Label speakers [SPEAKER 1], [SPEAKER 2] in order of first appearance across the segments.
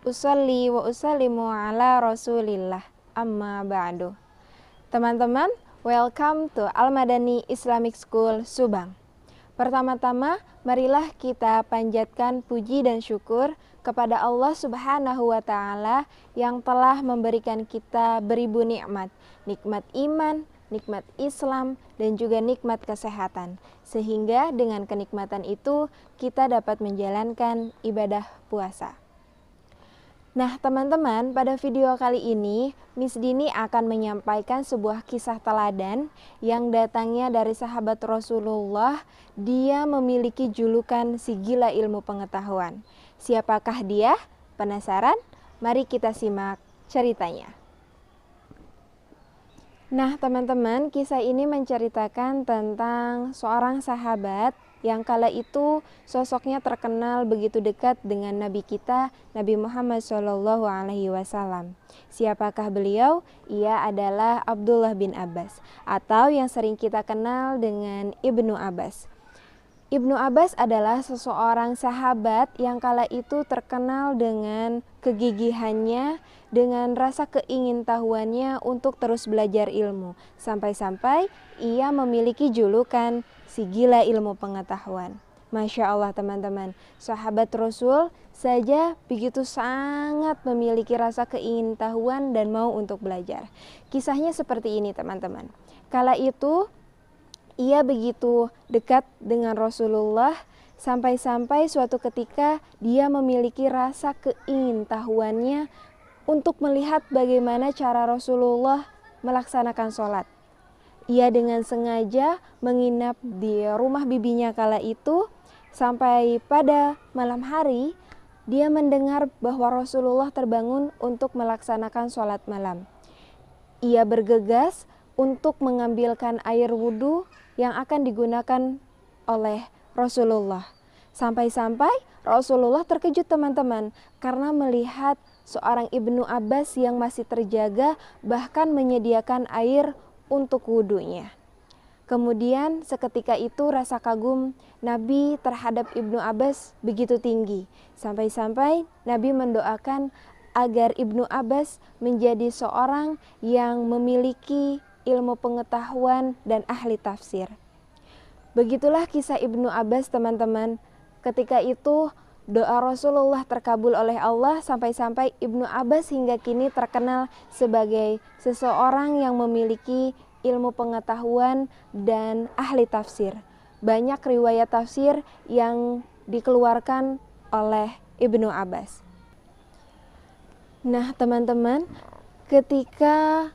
[SPEAKER 1] Usalli wa usallimu ala Rasulillah. Amma ba'du. Teman-teman, welcome to Al-Madani Islamic School Subang. Pertama-tama, marilah kita panjatkan puji dan syukur kepada Allah Subhanahu wa taala yang telah memberikan kita beribu nikmat, nikmat iman, nikmat Islam, dan juga nikmat kesehatan, sehingga dengan kenikmatan itu kita dapat menjalankan ibadah puasa. Nah, teman-teman, pada video kali ini, Miss Dini akan menyampaikan sebuah kisah teladan yang datangnya dari sahabat Rasulullah. Dia memiliki julukan si gila ilmu pengetahuan. Siapakah dia? Penasaran? Mari kita simak ceritanya. Nah, teman-teman, kisah ini menceritakan tentang seorang sahabat yang kala itu sosoknya terkenal begitu dekat dengan Nabi kita Nabi Muhammad Shallallahu Alaihi Wasallam. Siapakah beliau? Ia adalah Abdullah bin Abbas atau yang sering kita kenal dengan Ibnu Abbas. Ibnu Abbas adalah seseorang sahabat yang kala itu terkenal dengan kegigihannya, dengan rasa keingintahuannya untuk terus belajar ilmu, sampai-sampai ia memiliki julukan si gila ilmu pengetahuan. Masya Allah teman-teman, sahabat Rasul saja begitu sangat memiliki rasa keingintahuan dan mau untuk belajar. Kisahnya seperti ini teman-teman. Kala itu ia begitu dekat dengan Rasulullah sampai-sampai suatu ketika dia memiliki rasa keingintahuannya untuk melihat bagaimana cara Rasulullah melaksanakan sholat. Ia dengan sengaja menginap di rumah bibinya kala itu sampai pada malam hari dia mendengar bahwa Rasulullah terbangun untuk melaksanakan sholat malam. Ia bergegas untuk mengambilkan air wudhu yang akan digunakan oleh Rasulullah. Sampai-sampai Rasulullah terkejut teman-teman karena melihat seorang Ibnu Abbas yang masih terjaga bahkan menyediakan air untuk wudhunya. Kemudian seketika itu rasa kagum Nabi terhadap Ibnu Abbas begitu tinggi. Sampai-sampai Nabi mendoakan agar Ibnu Abbas menjadi seorang yang memiliki ilmu pengetahuan, dan ahli tafsir. Begitulah kisah Ibnu Abbas teman-teman. Ketika itu doa Rasulullah terkabul oleh Allah sampai-sampai Ibnu Abbas hingga kini terkenal sebagai seseorang yang memiliki ilmu pengetahuan dan ahli tafsir. Banyak riwayat tafsir yang dikeluarkan oleh Ibnu Abbas. Nah, teman-teman, ketika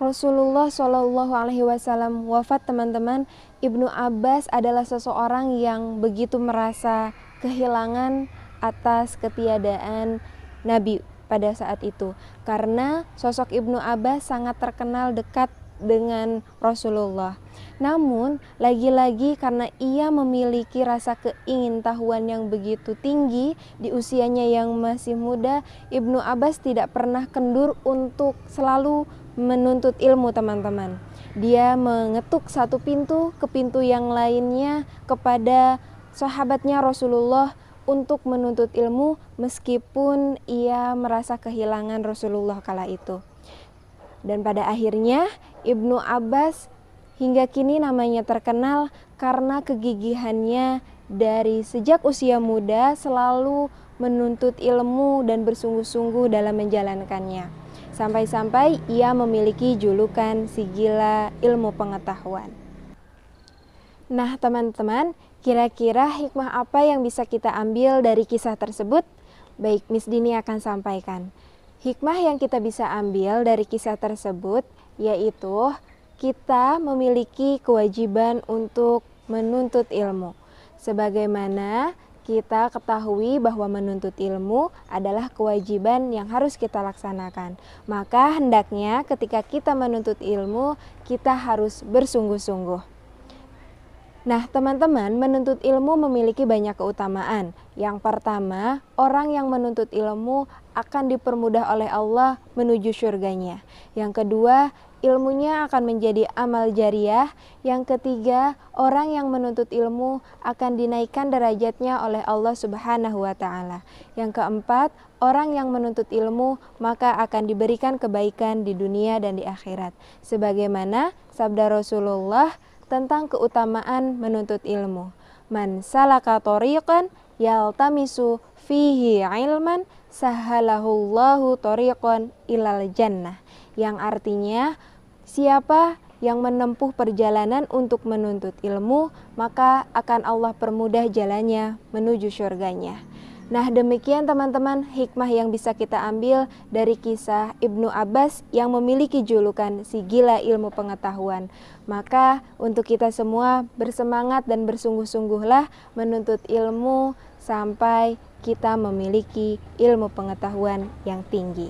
[SPEAKER 1] Rasulullah Shallallahu Alaihi Wasallam wafat teman-teman Ibnu Abbas adalah seseorang yang begitu merasa kehilangan atas ketiadaan Nabi pada saat itu karena sosok Ibnu Abbas sangat terkenal dekat dengan Rasulullah. Namun, lagi-lagi karena ia memiliki rasa keingintahuan yang begitu tinggi di usianya yang masih muda, Ibnu Abbas tidak pernah kendur untuk selalu menuntut ilmu teman-teman. Dia mengetuk satu pintu ke pintu yang lainnya kepada sahabatnya Rasulullah untuk menuntut ilmu meskipun ia merasa kehilangan Rasulullah kala itu. Dan pada akhirnya Ibnu Abbas hingga kini namanya terkenal karena kegigihannya dari sejak usia muda selalu menuntut ilmu dan bersungguh-sungguh dalam menjalankannya sampai-sampai ia memiliki julukan si gila ilmu pengetahuan. Nah, teman-teman, kira-kira hikmah apa yang bisa kita ambil dari kisah tersebut? Baik, Miss Dini akan sampaikan. Hikmah yang kita bisa ambil dari kisah tersebut yaitu kita memiliki kewajiban untuk menuntut ilmu. Sebagaimana kita ketahui bahwa menuntut ilmu adalah kewajiban yang harus kita laksanakan. Maka, hendaknya ketika kita menuntut ilmu, kita harus bersungguh-sungguh. Nah, teman-teman, menuntut ilmu memiliki banyak keutamaan. Yang pertama, orang yang menuntut ilmu akan dipermudah oleh Allah menuju surganya. Yang kedua, ilmunya akan menjadi amal jariah. Yang ketiga, orang yang menuntut ilmu akan dinaikkan derajatnya oleh Allah Subhanahu wa taala. Yang keempat, orang yang menuntut ilmu maka akan diberikan kebaikan di dunia dan di akhirat. Sebagaimana sabda Rasulullah tentang keutamaan menuntut ilmu. Man salaka tariqan yaltamisu fihi ilman sahalahullahu tariqan ilal jannah yang artinya Siapa yang menempuh perjalanan untuk menuntut ilmu, maka akan Allah permudah jalannya menuju syurgaNya. Nah, demikian teman-teman hikmah yang bisa kita ambil dari kisah Ibnu Abbas yang memiliki julukan si gila ilmu pengetahuan. Maka untuk kita semua bersemangat dan bersungguh-sungguhlah menuntut ilmu sampai kita memiliki ilmu pengetahuan yang tinggi.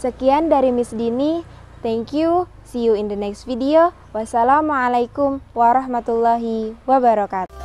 [SPEAKER 1] Sekian dari Miss Dini, Thank you. See you in the next video. Wassalamualaikum warahmatullahi wabarakatuh.